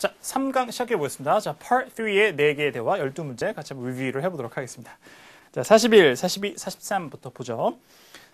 자, 3강 시작해 보겠습니다. 자, Part 3의 4개의 대화 12문제 같이 한번 리뷰를 해보도록 하겠습니다. 자, 41, 42, 43부터 보죠.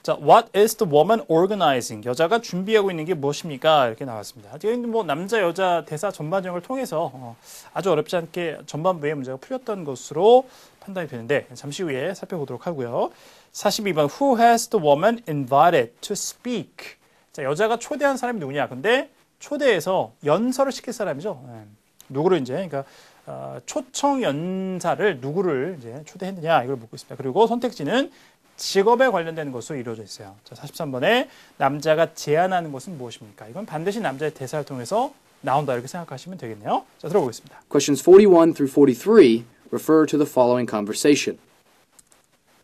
자, what is the woman organizing? 여자가 준비하고 있는 게 무엇입니까? 이렇게 나왔습니다. 지금 뭐 남자 여자 대사 전반적을 통해서 어, 아주 어렵지 않게 전반부의 문제가 풀렸던 것으로 판단이 되는데 잠시 후에 살펴보도록 하고요. 42번 Who has the woman invited to speak? 자, 여자가 초대한 사람이 누구냐? 근데 초대해서 연설을 시킬 사람이죠. 예. 누구를 이제 그러니까 아, 초청 연사를 누구를 이제 초대했느냐 이걸 묻고 있습니다. 그리고 선택지는 직업에 관련된 것으로 이루어져 있어요. 자, 43번에 남자가 제안하는 것은 무엇입니까? 이건 반드시 남자의 대사를 통해서 나온다 이렇게 생각하시면 되겠네요. 자, 들어보겠습니다. Questions 41 through 43 refer to the following conversation.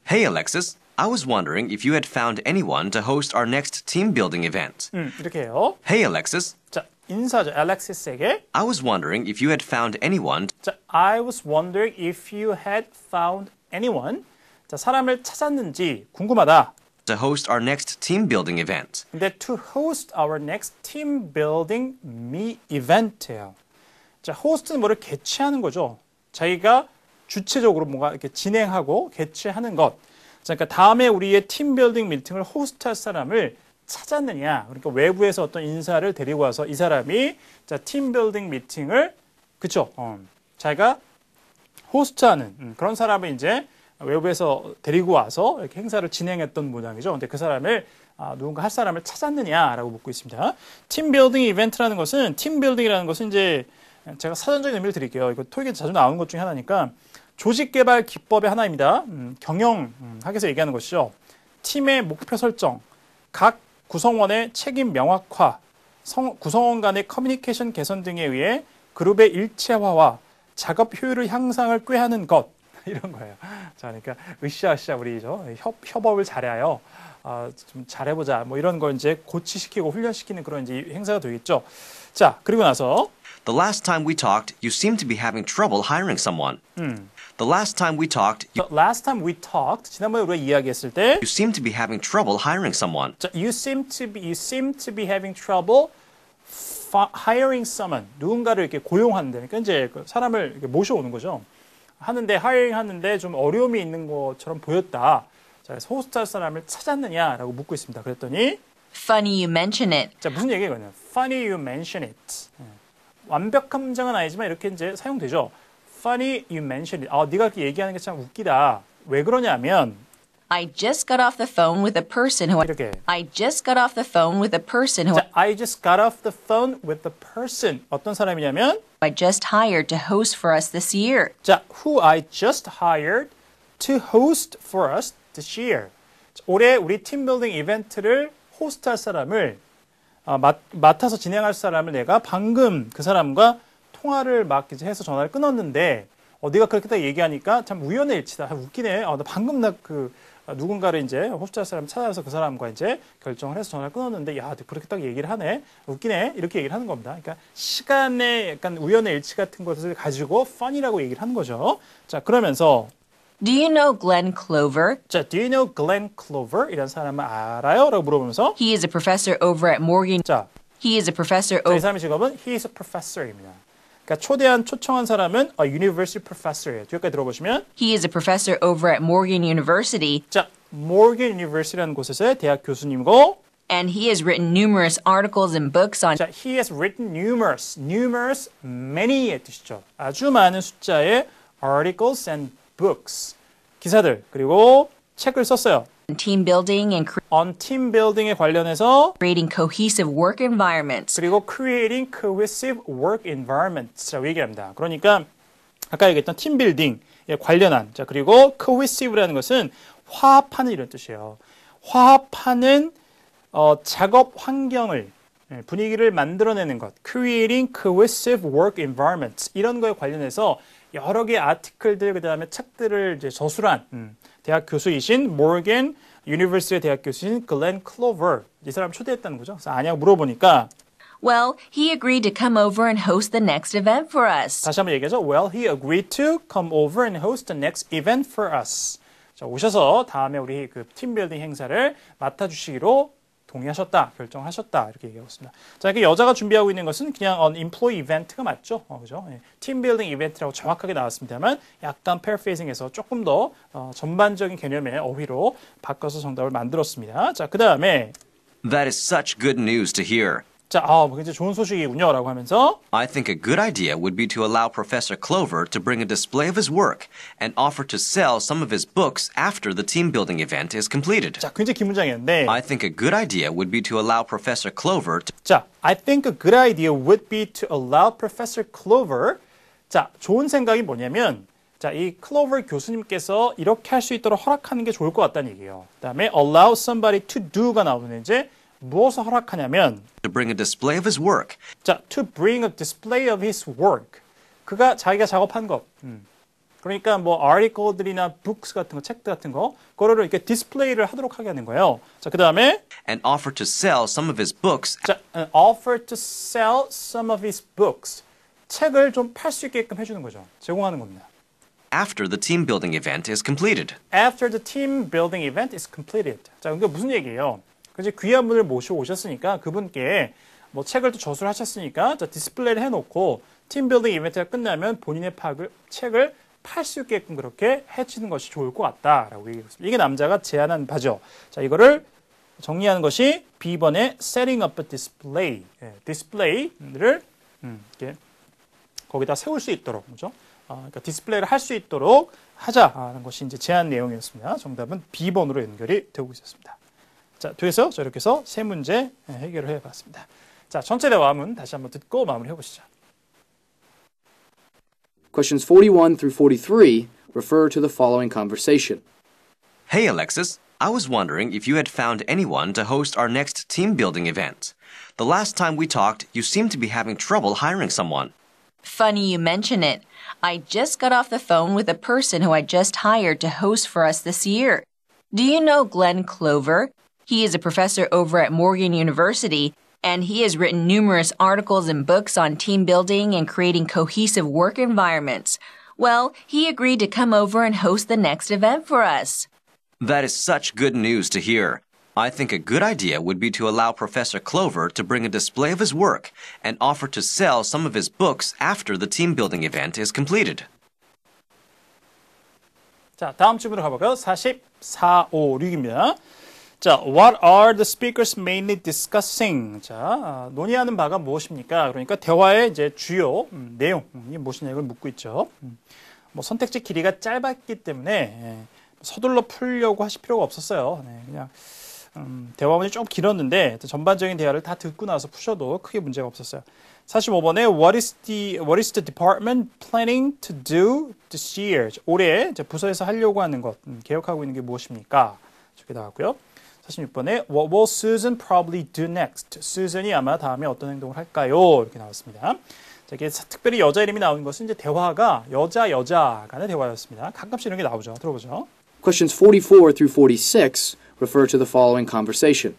Hey Alexis, I was wondering if you had found anyone to host our next team building event. 음, 이렇게 해요. Hey Alexis. 자, 인사죠. Alexis에게. I was wondering if you had found anyone. 자, I was wondering if you had found anyone. 자, 사람을 찾았는지 궁금하다. To host our next team building event. 근데 to host our next team building me event예요. 자, host는 뭐를 개최하는 거죠. 자기가 주체적으로 뭔가 이렇게 진행하고 개최하는 것. 자, 그러니까 다음에 우리의 팀빌딩 미팅을 호스트할 사람을 찾았느냐. 그러니까 외부에서 어떤 인사를 데리고 와서 이 사람이 자, 팀빌딩 미팅을 그쵸? 어, 자기가 호스트하는 음, 그런 사람을 이제 외부에서 데리고 와서 이렇게 행사를 진행했던 모양이죠. 근데 그 사람을 아, 누군가 할 사람을 찾았느냐라고 묻고 있습니다. 팀빌딩 이벤트라는 것은 팀빌딩이라는 것은 이제 제가 사전적인 의미를 드릴게요. 이거 토익에 자주 나오는 것 중에 하나니까 조직개발 기법의 하나입니다. 음, 경영학에서 음, 얘기하는 것이죠. 팀의 목표 설정, 각 구성원의 책임 명확화, 성, 구성원 간의 커뮤니케이션 개선 등에 의해 그룹의 일체화와 작업 효율을 향상을 꾀하는 것 이런 거예요. 자, 그러니까 으쌰으쌰 우리 저 협, 협업을 잘해요. 아, 좀 잘해보자. 뭐 이런 걸 이제 고치시키고 훈련시키는 그런 이제 행사가 되겠죠. 자, 그리고 나서 The last time we talked, you seemed to be having trouble hiring someone. 음. The last time we talked, you, last time we talked, 지난번에 우리가 이야기했을 때, you seem to be having trouble hiring someone. 자, you seem to be, you seem to be having trouble hiring someone. 누군가를 이렇게 고용하는데, 그러니까 이제 사람을 이렇게 모셔오는 거죠. 하는데 hiring 하는데 좀 어려움이 있는 것처럼 보였다. 자, 호스트할 사람을 찾았느냐라고 묻고 있습니다. 그랬더니 Funny you mention it. 자, 무슨 얘기예요? Funny you mention it. 완벽한 문장은 아니지만 이렇게 이제 사용되죠. Funny you mentioned it. 아, 네가 그렇게 얘기하는 게 참 웃기다. 왜 그러냐면 I just got off the phone with a person who 이렇게 I just got off the phone with a person who 자, I just got off the phone with a person 어떤 사람이냐면 I just hired to host for us this year. 자, who I just hired to host for us this year. 자, 올해 우리 팀 빌딩 이벤트를 호스트할 사람을 어, 맡, 맡아서 진행할 사람을 내가 방금 그 사람과 통화를 막 이제 해서 전화를 끊었는데 어, 네가 그렇게 딱 얘기하니까 참 우연의 일치다. 웃기네. 어, 나 방금 나그 아, 누군가를 이제 호주자 사람 찾아서 그 사람과 이제 결정을 해서 전화를 끊었는데 야 그렇게 딱 얘기를 하네 웃기네 이렇게 얘기를 하는 겁니다. 그러니까 시간의 약간 우연의 일치 같은 것을 가지고 fun이라고 얘기를 한 거죠. 자 그러면서 Do you know Glenn Clover? 자, do you know Glenn Clover? 이란 사람을 알아요? 라고 물어보면서 He is a professor over at Morgan. 자, He is a professor over. 자, 이 사람의 직업은 He is a professor입니다. 그러니까 초대한 초청한 사람은 a university professor예요. 뒤에까지 들어보시면 He is a professor over at Morgan University. 자, Morgan University라는 곳에서의 대학 교수님이고 and he has written numerous articles and books on 자, he has written numerous, numerous, many의 뜻이죠. 아주 많은 숫자의 articles and books, 기사들 그리고 책을 썼어요. team building and on team building에 관련해서 creating cohesive work environments 그리고 creating cohesive work environments라고 얘기합니다. 그러니까 아까 얘기했던 팀 빌딩에 관련한 자 그리고 cohesive라는 것은 화합하는 이런 뜻이에요. 화합하는 어, 작업 환경을 분위기를 만들어내는 것, creating cohesive work environments 이런 거에 관련해서 여러 개의 아티클들 그다음에 책들을 이제 저술한 음, 대학 교수이신 모르겐 유니버시티의 대학 교수인 글렌 클로버 이 사람 초대했다는 거죠. 그래서 아냐 물어보니까 Well, he agreed to come over and host the next event for us. 다시 한번 얘기하죠. Well, he agreed to come over and host the next event for us. 자, 오셔서 다음에 우리 그 팀빌딩 행사를 맡아주시기로 동의하셨다, 결정하셨다 이렇게 얘기하고 있습니다. 자, 이게 여자가 준비하고 있는 것은 그냥 on employee event가 맞죠, 어, 그죠? 예, 팀 빌딩 이벤트라고 정확하게 나왔습니다만 약간 paraphrasing에서 조금 더 어, 전반적인 개념의 어휘로 바꿔서 정답을 만들었습니다. 자, 그 다음에 That is such good news to hear. 자, 아, 굉장히 좋은 소식이군요라고 하면서 I think a good idea would be to allow Professor Clover to bring a display of his work and offer to sell some of his books after the team building event is completed. 자, 굉장히 긴 문장이었는데 I think a good idea would be to allow Professor Clover to 자, I think a good idea would be to allow Professor Clover 자, 좋은 생각이 뭐냐면 자, 이 클로버 교수님께서 이렇게 할 수 있도록 허락하는 게 좋을 것 같다는 얘기예요. 그다음에 allow somebody to do가 나오는 이제 무엇을 허락하냐면 to bring a display of his work. 자, to bring a display of his work. 그가 자기가 작업한 것. 음. 그러니까 뭐 article들이나 books 같은 거, 책들 같은 거, 그거를 이렇게 디스플레이를 하도록 하게 하는 거예요. 자, 그다음에 and offer to sell some of his books. 자, and offer to sell some of his books. 책을 좀 팔 수 있게끔 해 주는 거죠. 제공하는 겁니다. after the team building event is completed. after the team building event is completed. 자, 이게 무슨 얘기예요? 그장히 귀한 분을 모시고 오셨으니까 그분께 뭐 책을 또 저술 하셨으니까 디스플레이를 해놓고 팀빌딩 이벤트가 끝나면 본인의 팍을, 책을 팔 수 있게끔 그렇게 해치는 것이 좋을 것 같다라고 얘기했습니다. 이게 남자가 제안한 바죠. 자 이거를 정리하는 것이 B번의 setting up a display, 예, 디스플레이를 음, 이렇게 거기다 세울 수 있도록 그죠? 아, 그러니까 디스플레이를 할 수 있도록 하자라는 것이 이제 제안 내용이었습니다. 정답은 B번으로 연결이 되고 있었습니다. 자, 해서 세 문제 해결을 자, 전체 대화문 다시 한번 듣고 보시죠. Questions 41 through 43 refer to the following conversation. Hey Alexis, I was wondering if you had found anyone to host our next team building event. The last time we talked, you seemed to be having trouble hiring someone. Funny you mention it. I just got off the phone with a person who I just hired to host for us this year. Do you know Glenn Clover? He is a professor over at Morgan University, and he has written numerous articles and books on team building and creating cohesive work environments. Well, he agreed to come over and host the next event for us. That is such good news to hear. I think a good idea would be to allow Professor Clover to bring a display of his work and offer to sell some of his books after the team building event is completed. 자, 다음 질문으로 가볼까요? 4456입니다. 자, what are the speakers mainly discussing? 자, 논의하는 바가 무엇입니까? 그러니까 대화의 이제 주요 음, 내용이 무엇이냐 이걸 묻고 있죠. 음, 뭐 선택지 길이가 짧았기 때문에 예, 서둘러 풀려고 하실 필요가 없었어요. 네, 그냥 음, 대화문이 좀 길었는데 전반적인 대화를 다 듣고 나서 푸셔도 크게 문제가 없었어요. 45번에 What is the What is the department planning to do this year? 올해 부서에서 하려고 하는 것 음, 개혁하고 있는 게 무엇입니까? 저게 나왔고요. 46번에 What will Susan probably do next? Susan이 아마 다음에 어떤 행동을 할까요? 이렇게 나왔습니다. 자, 이게 특별히 여자 이름이 나오는 것은 이제 대화가 여자 여자 간의 대화였습니다. 가끔씩 이런 게 나오죠. 들어보죠. Questions 44 through 46 refer to the following conversation.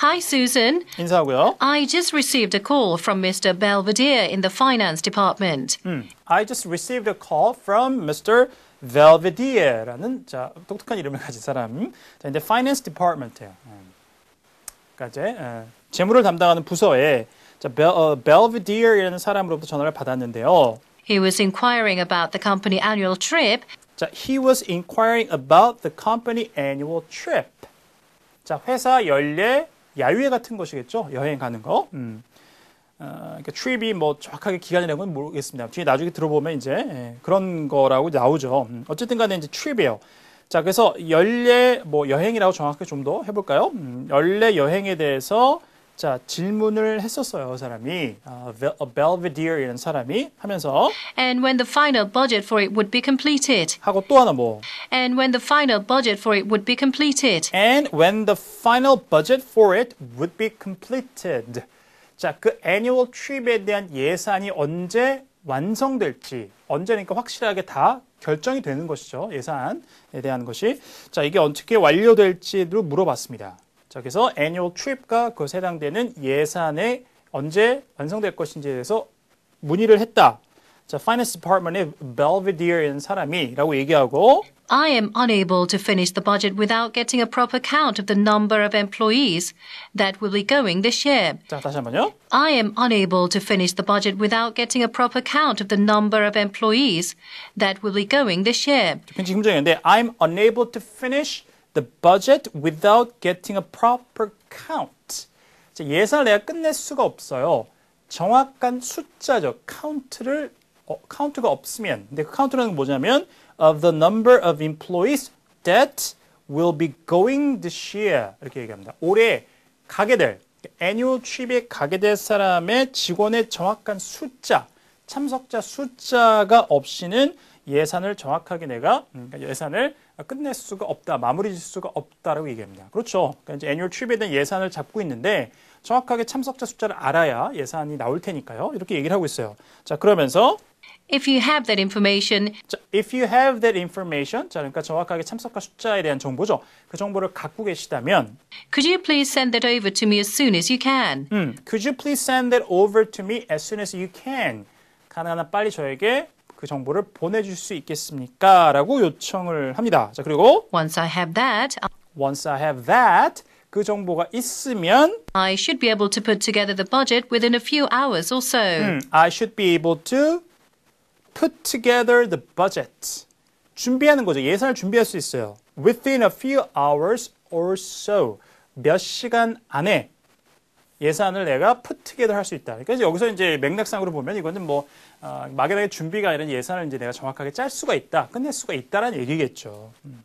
Hi, Susan. 인사하고요. I just received a call from Mr. Belvedere in the finance department. 음, I just received a call from Mr. Belvedere. 벨베디에라는 자, 독특한 이름을 가진 사람. 자, 이제 finance department예요. 그러니까 이제 예, 재물을 담당하는 부서에 자, 벨, 어, 벨베디에라는 사람으로부터 전화를 받았는데요. He was inquiring about the company annual trip. 자, he was inquiring about the company annual trip. 자, 회사 연례 야유회 같은 것이겠죠. 여행 가는 거. 음. 어, 그러니까 출입이 뭐 정확하게 기간이라는 건 모르겠습니다. 뒤에 나중에 들어보면 이제 예, 그런 거라고 나오죠. 음, 어쨌든 간에 이제 출입이에요. 자, 그래서 연례 뭐 여행이라고 정확하게 좀 더 해볼까요? 음, 연례 여행에 대해서 자 질문을 했었어요 사람이 uh, Belvedere라는 사람이 하면서 And when the final budget for it would be completed 하고 또 하나 뭐 And when the final budget for it would be completed And when the final budget for it would be completed 자, 그 annual trip에 대한 예산이 언제 완성될지 언제니까 확실하게 다 결정이 되는 것이죠. 예산에 대한 것이. 자, 이게 어떻게 완료될지를 물어봤습니다. 자, 그래서 annual trip과 그것에 해당되는 예산에 언제 완성될 것인지에 대해서 문의를 했다. 자, finance department의 b e l v e d e r e 라 사람이라고 얘기하고 I am unable to finish the budget without getting a proper count of the number of employees that will be going this year. 자, I am unable to finish the budget without getting a proper count of the number of employees that will be going this year. 힘들겠는데 I'm unable to finish the budget without getting a proper count. 자, 예산을 내가 끝낼 수가 없어요. 정확한 숫자죠. 카운트를 어, 카운트가 없으면 근데 그 카운트라는 게 뭐냐면 of the number of employees that will be going this year. 이렇게 얘기합니다. 올해 가게 될, annual trip에 가게 될 사람의 직원의 정확한 숫자, 참석자 숫자가 없이는 예산을 정확하게 내가 음, 그러니까 예산을 끝낼 수가 없다, 마무리 질 수가 없다라고 얘기합니다. 그렇죠. 그러니까 이제 annual t r i p 에 대한 예산을 잡고 있는데 정확하게 참석자 숫자를 알아야 예산이 나올 테니까요. 이렇게 얘기를 하고 있어요. 자, 그러면서 If you have that information. 자, if you have that information. 자, 그러니까 정확하게 참석자 숫자에 대한 정보죠. 그 정보를 갖고 계시다면. Could you please send that over to me as soon as you can? 음, could you please send that over to me as soon as you can? 가능한 빨리 저에게 그 정보를 보내줄 수 있겠습니까?라고 요청을 합니다. 자, 그리고 Once I have that, once I have that, 그 정보가 있으면 I should be able to put together the budget within a few hours or so. 음, I should be able to put together the budget. 준비하는 거죠. 예산을 준비할 수 있어요. within a few hours or so. 몇 시간 안에 예산을 내가 put together 할 수 있다. 그러니까 여기서 이제 맥락상으로 보면 이거는 뭐 어, 막연하게 준비가 아니라 예산을 이제 내가 정확하게 짤 수가 있다, 끝낼 수가 있다라는 얘기겠죠. 음.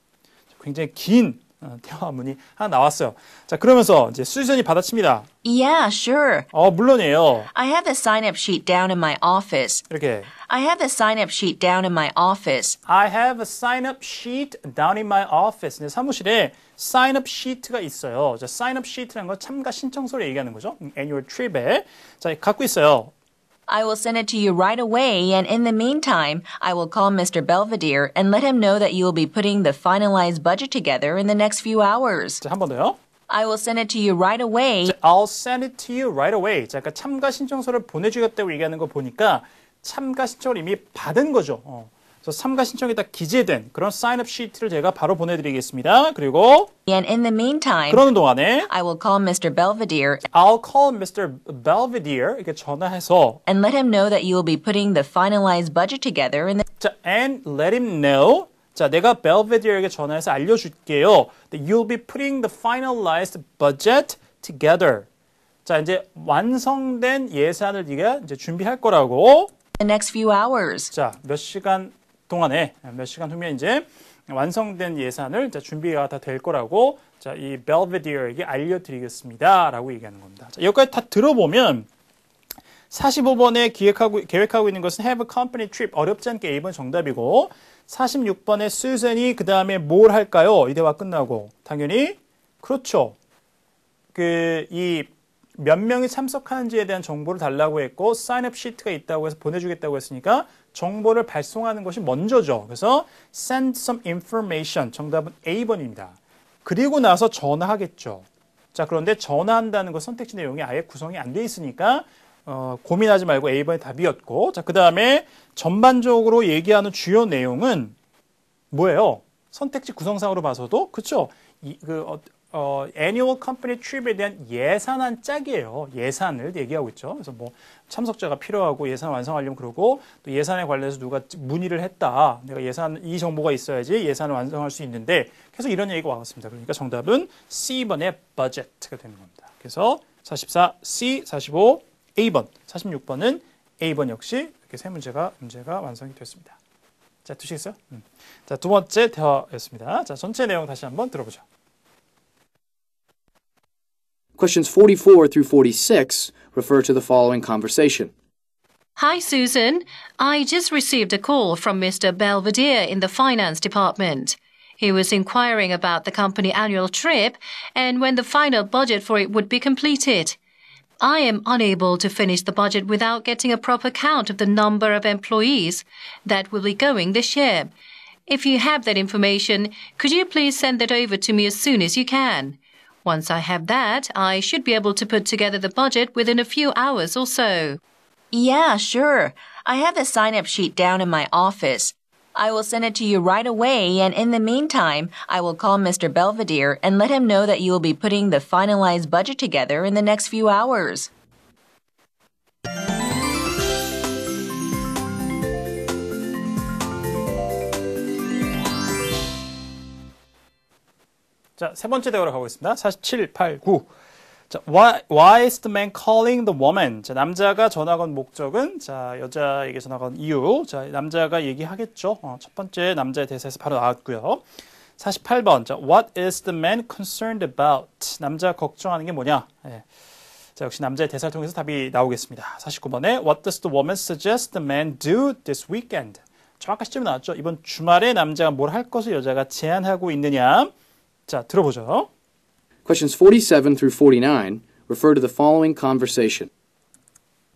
굉장히 긴 어, 대화문이 하나 나왔어요. 자 그러면서 이제 수지선이 받아칩니다. Yeah, sure. 어 물론이에요. I have the sign-up sheet down in my office. 이렇게 I have a sign up sheet down in my office. I have a sign up sheet down in my office. 네, 사무실에 sign up sheet가 있어요. 자, sign up sheet라는 건 참가 신청서를 얘기하는 거죠. annual trip에. 자, 갖고 있어요. I will send it to you right away, and in the meantime, I will call Mr. Belvedere and let him know that you will be putting the finalized budget together in the next few hours. 자, 한번 더요. I will send it to you right away. 자, I'll send it to you right away. 자, 그러니까 참가 신청서를 보내주겠다고 얘기하는 거 보니까 참가 신청을 이미 받은 거죠. 어. 그래서 참가 신청에 다 기재된 그런 사인업 시트를 제가 바로 보내드리겠습니다. 그리고 And in the meantime, 그러는 동안에 I will call Mr. Belvedere. I'll call Mr. Belvedere 이렇게 전화해서 and let him know that you will be putting the finalized budget together. And 자, and let him know. 자, 내가 벨베디에게 전화해서 알려줄게요. You'll be putting the finalized budget together. 자, 이제 완성된 예산을 네가 이제 준비할 거라고. the next few hours. 자, 몇 시간 동안에 몇 시간 후면 이제 완성된 예산을 이제 준비가 다 될 거라고 자, 이 벨베디어에게 알려드리겠습니다라고 얘기하는 겁니다. 자, 여기까지 다 들어보면 45번에 기획하고, 계획하고 있는 것은 have a company trip. 어렵지 않게 1번 정답이고, 46번에 s u 그 s 이그다음에뭘 할까요? 이 대화 끝나고. 당연히, 그렇죠. 그, 이몇 명이 참석하는지에 대한 정보를 달라고 했고 사인업 시트가 있다고 해서 보내주겠다고 했으니까 정보를 발송하는 것이 먼저죠. 그래서 send some information 정답은 A번입니다. 그리고 나서 전화하겠죠. 자 그런데 전화한다는 거 선택지 내용이 아예 구성이 안 돼 있으니까 어, 고민하지 말고 A번이 답이었고 자 그 다음에 전반적으로 얘기하는 주요 내용은 뭐예요? 선택지 구성상으로 봐서도 그쵸? 이, 그, 어, 어, annual company trip에 대한 예산안 짝이에요. 예산을 얘기하고 있죠. 그래서 뭐 참석자가 필요하고 예산 완성하려면 그러고 또 예산에 관련해서 누가 문의를 했다. 내가 예산 이 정보가 있어야지 예산을 완성할 수 있는데 계속 이런 얘기가 와왔습니다. 그러니까 정답은 C번의 budget가 되는 겁니다. 그래서 44, C, 45, A번, 46번은 A번 역시 이렇게 세 문제가 문제가 완성이 됐습니다. 자, 두시겠어요? 음. 자, 두 번째 대화였습니다. 자, 전체 내용 다시 한번 들어보죠. Questions 44 through 46 refer to the following conversation. Hi, Susan. I just received a call from Mr. Belvedere in the finance department. He was inquiring about the company annual trip and when the final budget for it would be completed. I am unable to finish the budget without getting a proper count of the number of employees that will be going this year. If you have that information, could you please send that over to me as soon as you can? Once I have that, I should be able to put together the budget within a few hours or so. Yeah, sure. I have a sign up sheet down in my office. I will send it to you right away, and in the meantime, I will call Mr. Belvedere and let him know that you will be putting the finalized budget together in the next few hours. 자, 세 번째 대화로 가보겠습니다. 47, 8, 9. 자, why, why is the man calling the woman? 자, 남자가 전화 건 목적은, 자, 여자에게 전화 건 이유. 자, 남자가 얘기하겠죠. 어, 첫 번째 남자의 대사에서 바로 나왔고요. 48번. 자, what is the man concerned about? 남자 걱정하는 게 뭐냐? 예. 자, 역시 남자의 대사를 통해서 답이 나오겠습니다. 49번에 what does the woman suggest the man do this weekend? 정확한 시점이 나왔죠. 이번 주말에 남자가 뭘 할 것을 여자가 제안하고 있느냐? 자, Questions 47 through 49 refer to the following conversation.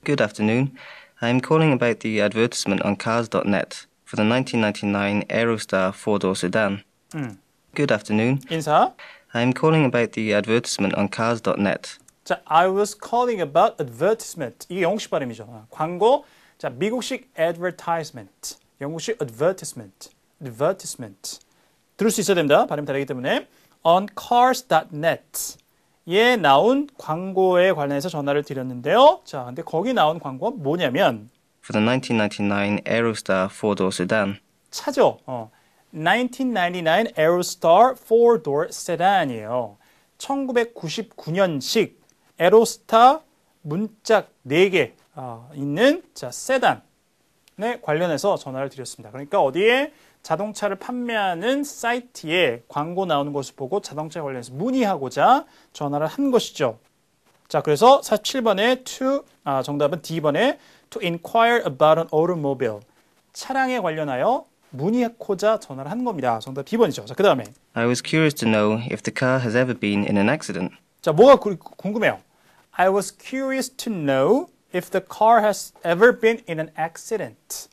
Good afternoon. I am calling about the advertisement on cars.net for the 1999 Aerostar four-door sedan. 음. Hmm. Good afternoon. 인사. I am calling about the advertisement on cars.net. 자, I was calling about advertisement. 이게 영국식 발음이죠. 광고. 자, 미국식 advertisement. 영국식 advertisement. advertisement. 들을 수 있어야 됩니다. 발음 다르기 때문에. on cars.net 에 나온 광고에 관해서 련 전화를 드렸는데요. 자, 근데 거기 나온 광고가 뭐냐면 For the 1999 Aerostar 4-door sedan. 차죠. 어. 1999 Aerostar 4-door sedan이에요. 1999년식 에로스타 문짝 4개 아, 있는 자, 세단에 관련해서 전화를 드렸습니다. 그러니까 어디에 자동차를 판매하는 사이트에 광고 나오는 것을 보고 자동차에 관련해서 문의하고자 전화를 한 것이죠. 자, 그래서 47번에 to, 아, 정답은 D번에 to inquire about an automobile. 차량에 관련하여 문의하고자 전화를 한 겁니다. 정답 D번이죠. 자, 그 다음에 I was curious to know if the car has ever been in an accident. 자, 뭐가 구, 궁금해요? I was curious to know if the car has ever been in an accident.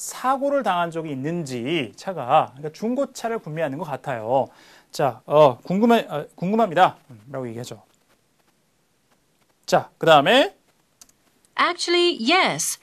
사고를 당한 적이 있는지 차가 그러니까 중고차를 구매하는 것 같아요. 자, 어, 궁금해 어, 궁금합니다라고 얘기하죠. 자, 그 다음에 Actually, yes.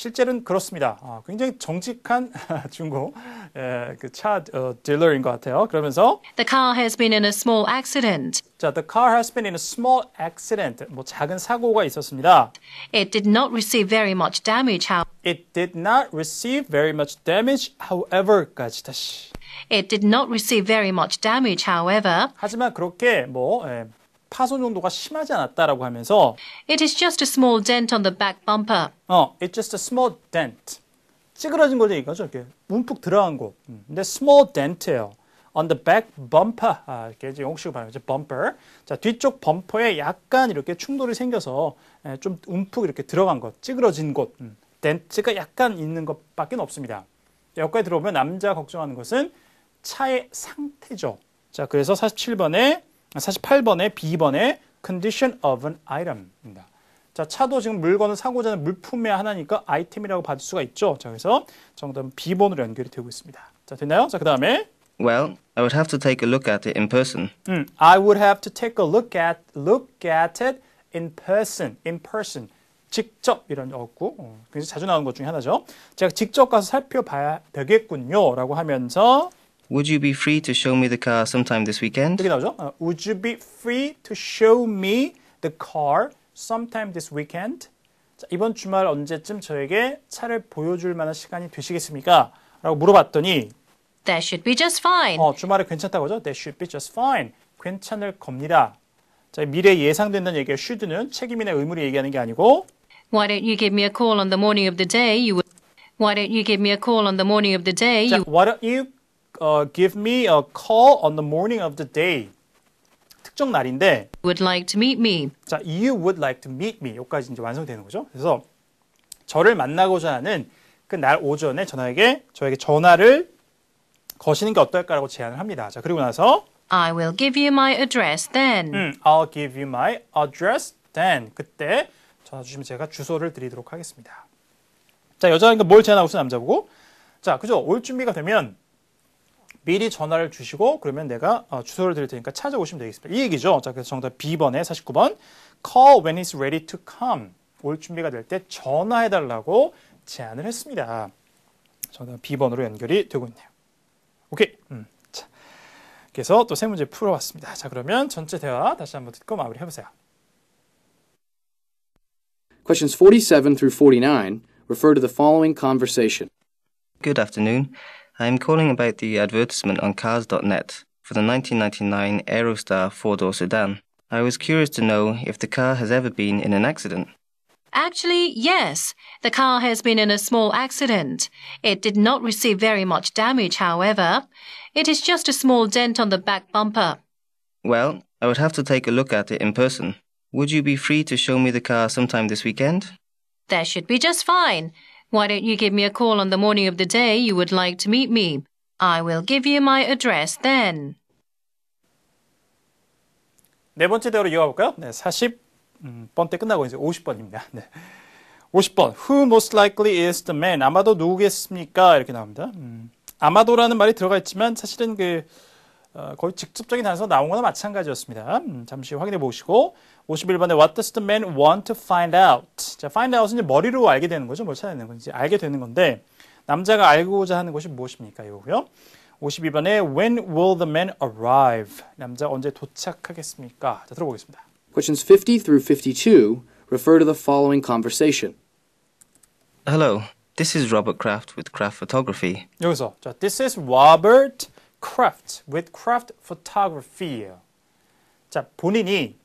실제로는 그렇습니다. 어, 굉장히 정직한 중고 예, 그차 어, 딜러인 것 같아요. 그러면서 The car has been in a small accident. 자, the car has been in a small accident. 뭐 작은 사고가 있었습니다. It did not receive very much damage. How... It did not receive very much damage. However까지 다시. It did not receive very much damage. However. 하지만 그렇게 뭐 예, 파손 정도가 심하지 않았다라고 하면서 It is just a small dent on the back bumper. 어, it's just a small dent. 찌그러진 거죠 이거죠 이렇게 문푹 들어간 곳. 음, 근데 small dent예요. on the back bumper. 아, 이렇게 이제 영국식 발음이죠. bumper. 자, 뒤쪽 범퍼에 약간 이렇게 충돌이 생겨서 예, 좀 움푹 이렇게 들어간 것, 찌그러진 곳. 음, 덴트가 약간 있는 것밖에 없습니다. 여기까지 들어오면 남자 걱정하는 것은 차의 상태죠. 자, 그래서 47번에 48번에 B번에 condition of an item입니다. 자, 차도 지금 물건을 사고자 하는 물품의 하나니까 아이템이라고 받을 수가 있죠. 자, 그래서 정답은 B번으로 연결이 되고 있습니다. 자, 됐나요? 자, 그 다음에 Well, I would have to take a look at it in person. 음, I would have to take a look at look at it in person. in person. 직접 이런 어구 어, 굉장히 자주 나오는 것 중에 하나죠. 제가 직접 가서 살펴봐야 되겠군요라고 하면서 Would you be free to show me the car sometime this weekend? 이렇게 나오죠. 어, Would you be free to show me the car sometime this weekend? 자, 이번 주말 언제쯤 저에게 차를 보여줄 만한 시간이 되시겠습니까? 라고 물어봤더니 That should be just fine. 어, 주말에 괜찮다고 하죠. That should be just fine. 괜찮을 겁니다. 자, 미래 예상된다는 얘기의 should는 책임이나 의무를 얘기하는 게 아니고 Why don't you give me a call on the morning of the day you would Why don't you give me a call on the morning of the day 자, you Why don't you uh, give me a call on the morning of the day. 특정 날인데 would like to meet me. 자, you would like to meet me. 여기까지 이제 완성되는 거죠. 그래서 저를 만나고자 하는 그 날 오전에 저에게 저에게 전화를 거시는 게 어떨까라고 제안을 합니다. 자, 그리고 나서 I will give you my address then. 음, I'll give you my address then. 그때 전화 주시면 제가 주소를 드리도록 하겠습니다. 자, 여자니까 뭘 제안하고 있어 남자보고. 자, 그죠? 올 준비가 되면 미리 전화를 주시고 그러면 내가 어, 주소를 드릴 테니까 찾아오시면 되겠습니다. 이 얘기죠. 자, 그래서 정답 B번에 49번 call when it's ready to come 올 준비가 될 때 전화해달라고 제안을 했습니다. 정답 B번으로 연결이 되고 있네요. 오케이. 음, 자, 그래서 또세 문제 풀어봤습니다. 자, 그러면 전체 대화 다시 한번 듣고 마무리해보세요. Questions 47 through 49 refer to the following conversation. Good afternoon. I am calling about the advertisement on cars.net for the 1999 Aerostar four door sedan. I was curious to know if the car has ever been in an accident. Actually, yes. The car has been in a small accident. It did not receive very much damage, however. It is just a small dent on the back bumper. Well, I would have to take a look at it in person. Would you be free to show me the car sometime this weekend? That should be just fine. Why don't you give me a call on the morning of the day you would like to meet me? I will give you my address then. 네 번째 대화로 이어가 볼까요? 네, 40번 때 끝나고 이제 50번입니다. 네. 50번 Who most likely is the man? 아마도 누구겠습니까? 이렇게 나옵니다. 음, 아마도라는 말이 들어가 있지만 사실은 그 어, 거의 직접적인 단서 나온 거나 마찬가지였습니다. 음, 잠시 확인해 보시고 51번에 What does the man want to find out? 자, find out은 이제 머리로 알게 되는 거죠. 뭘 찾아내는 건지 알게 되는 건데 남자가 알고자 하는 것이 무엇입니까? 이거고요. 52번에 When will the man arrive? 남자 언제 도착하겠습니까? 자, 들어보겠습니다. Questions 50 through 52 refer to the following conversation. Hello. This is Robert Kraft with Kraft Photography. 여기서 자, this is Robert Kraft with Kraft Photography. 자, 본인이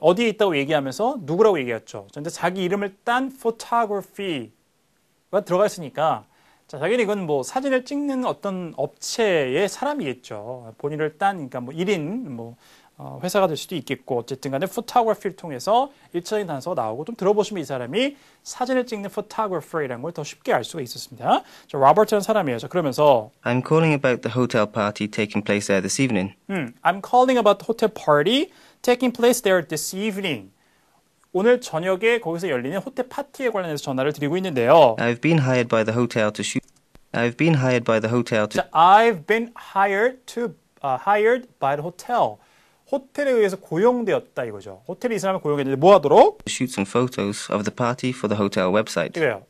어디에 있다고 얘기하면서 누구라고 얘기했죠. 그런데 자기 이름을 딴 photography가 들어가 있으니까 자, 자연히 이건 뭐 사진을 찍는 어떤 업체의 사람이겠죠. 본인을 딴, 그러니까 뭐 1인, 뭐, 어, 회사가 될 수도 있겠고, 어쨌든 간에 photography를 통해서 일차적인 단서가 나오고, 좀 들어보시면 이 사람이 사진을 찍는 photographer이라는 걸 더 쉽게 알 수가 있었습니다. 저, 로버트라는 사람이에요. 자, 그러면서. I'm calling about the hotel party taking place there this evening. 음, I'm calling about the hotel party taking place there this evening. 오늘 저녁에 거기서 열리는 호텔 파티에 관련해서 전화를 드리고 있는데요. I've been hired by the hotel to shoot. I've been hired by the hotel to. 자, I've been hired to uh, hired by the hotel. 호텔에 의해서 고용되었다 이거죠. 호텔이 이 사람을 고용했는데 뭐 하도록? To shoot some photos of the party for the hotel website. 이거요.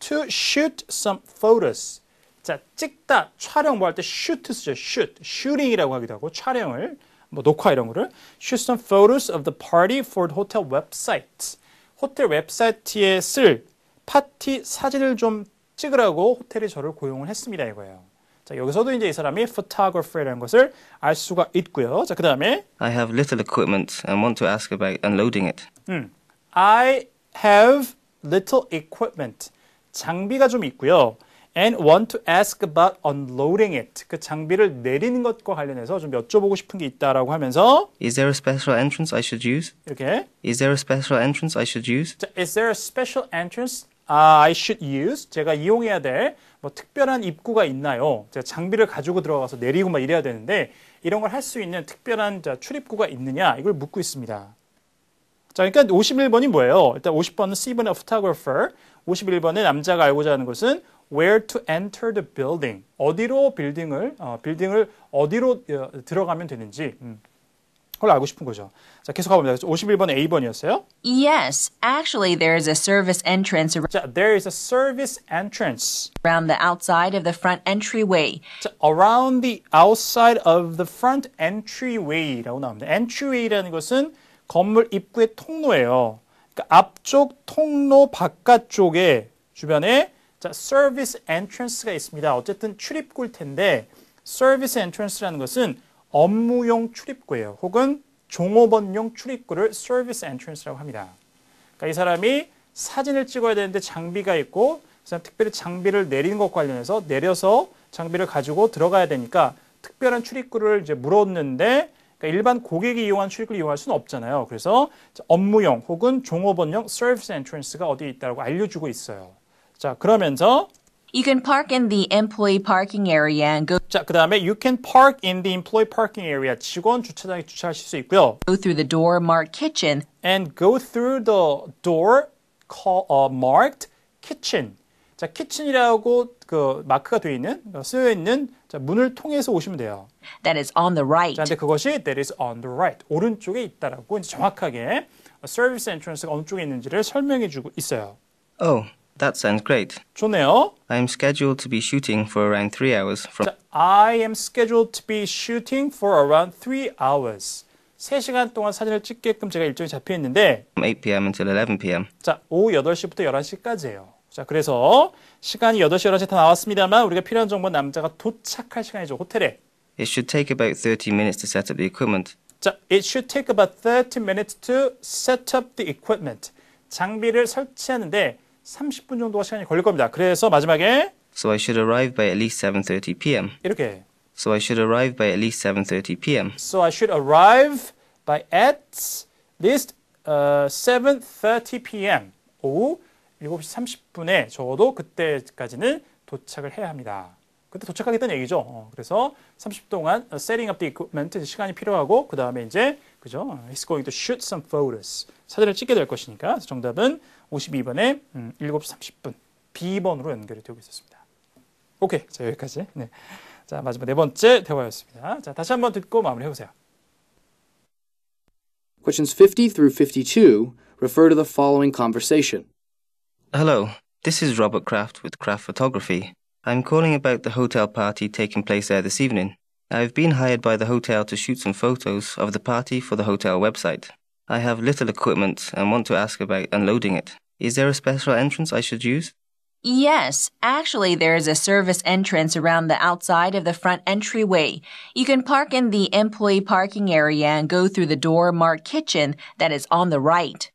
To shoot some photos. 자, 찍다, 촬영 뭐 할 때 shoot 쓰죠. shoot. shooting이라고 하기도 하고 촬영을 뭐 녹화 이런 거를 s h e s o n e photos of the party for the hotel website. 호텔 웹사이트에 쓸 파티 사진을 좀 찍으라고 호텔이 저를 고용을 했습니다 이거예요. 자, 여기서도 이제 이 사람이 photographer라는 것을 알 수가 있고요. 자, 그다음에 I have little equipment and want to ask about unloading it. 음. I have little equipment. 장비가 좀 있고요. and want to ask about unloading it. 그 장비를 내리는 것과 관련해서 좀 여쭤보고 싶은 게 있다라고 하면서 Is there a special entrance I should use? 이렇게 Is there a special entrance I should use? 자, Is there a special entrance I should use? 제가 이용해야 될 뭐 특별한 입구가 있나요? 제가 장비를 가지고 들어가서 내리고 막 이래야 되는데 이런 걸 할 수 있는 특별한 자, 출입구가 있느냐? 이걸 묻고 있습니다. 자, 그러니까 51번이 뭐예요? 일단 50번은 C번의 photographer, 51번의 남자가 알고자 하는 것은 where to enter the building. 어디로 빌딩을 어, 빌딩을 어디로 어, 들어가면 되는지 음, 그걸 알고 싶은 거죠. 자, 계속 가봅니다. 51번 A번이었어요. Yes, actually there is a service entrance 자, there is a service entrance around the outside of the front entryway. 자, around the outside of the front entryway라고 나옵니다. entryway라는 것은 건물 입구의 통로예요. 그러니까 앞쪽 통로 바깥쪽에 주변에 자, service entrance가 있습니다. 어쨌든 출입구일 텐데 service entrance라는 것은 업무용 출입구예요. 혹은 종업원용 출입구를 service entrance라고 합니다. 그러니까 이 사람이 사진을 찍어야 되는데 장비가 있고 그래서 특별히 장비를 내리는 것 관련해서 내려서 장비를 가지고 들어가야 되니까 특별한 출입구를 이제 물었는데 그러니까 일반 고객이 이용한 출입구를 이용할 수는 없잖아요. 그래서 업무용 혹은 종업원용 service entrance가 어디에 있다고 알려주고 있어요. 자, 그러면서 You can park in the employee parking area and go. 자, 그다음에 you can park in the employee parking area. 직원 주차장에 주차하실 수 있고요. Go through the door marked kitchen and go through the door call, uh, marked kitchen. 자, kitchen이라고 그 마크가 되어 있는 쓰여 있는 자, 문을 통해서 오시면 돼요. That is on the right. 자, 근데 그것이 that is on the right. 오른쪽에 있다라고 이제 정확하게 서비스 엔트런스가 어느 쪽에 있는지를 설명해 주고 있어요. Oh. That sounds great. 좋네요. I'm scheduled to be shooting for around 3 hours from I am scheduled to be shooting for around 3 hours. 3시간 동안 사진을 찍게끔 제가 일정이 잡혀 있는데 8 p.m. until 11 p.m. 자, 오후 8시부터 11시까지예요. 자, 그래서 시간이 8시, 11시 다 나왔습니다만 우리가 필요한 정보는 남자가 도착할 시간이죠. 호텔에. It should take about 30 minutes to set up the equipment. 자, it should take about 30 minutes to set up the equipment. 장비를 설치하는데 30분 정도가 시간이 걸릴 겁니다. 그래서 마지막에 So I should arrive by at least 7:30 p.m. 이렇게 So I should arrive by at least 7:30 p.m. So I should arrive by at least uh, 7:30 p.m. 오후 7시 30분에 적어도 그때까지는 도착을 해야 합니다. 그때 도착하겠다는 얘기죠. 어, 그래서 30분 동안 uh, setting up the equipment 시간이 필요하고 그 다음에 이제 그죠? He's going to shoot some photos. 사진을 찍게 될 것이니까 정답은 52번에 7시 30분 B번으로 연결이 되고 있었습니다. 오케이. 자, 여기까지. 네. 자, 마지막 네 번째 대화였습니다. 자, 다시 한번 듣고 마무리해 보세요. Questions 50 through 52 refer to the following conversation. Hello, this is Robert Kraft with Kraft Photography. I'm calling about the hotel party taking place there this evening. I've been hired by the hotel to shoot some photos of the party for the hotel website. I have little equipment and want to ask about unloading it. Is there a special entrance I should use? Yes, actually, there is a service entrance around the outside of the front entryway. You can park in the employee parking area and go through the door marked kitchen that is on the right.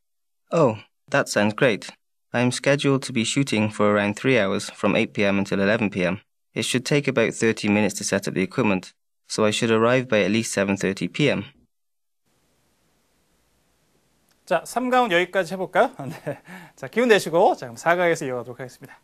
Oh, that sounds great. I am scheduled to be shooting for around 3 hours from 8 pm until 11 pm. It should take about 30 minutes to set up the equipment, so I should arrive by at least 7:30 pm. 자, 3강은 여기까지 해볼까요? 네. 자, 기운 내시고, 자, 그럼 4강에서 이어가도록 하겠습니다.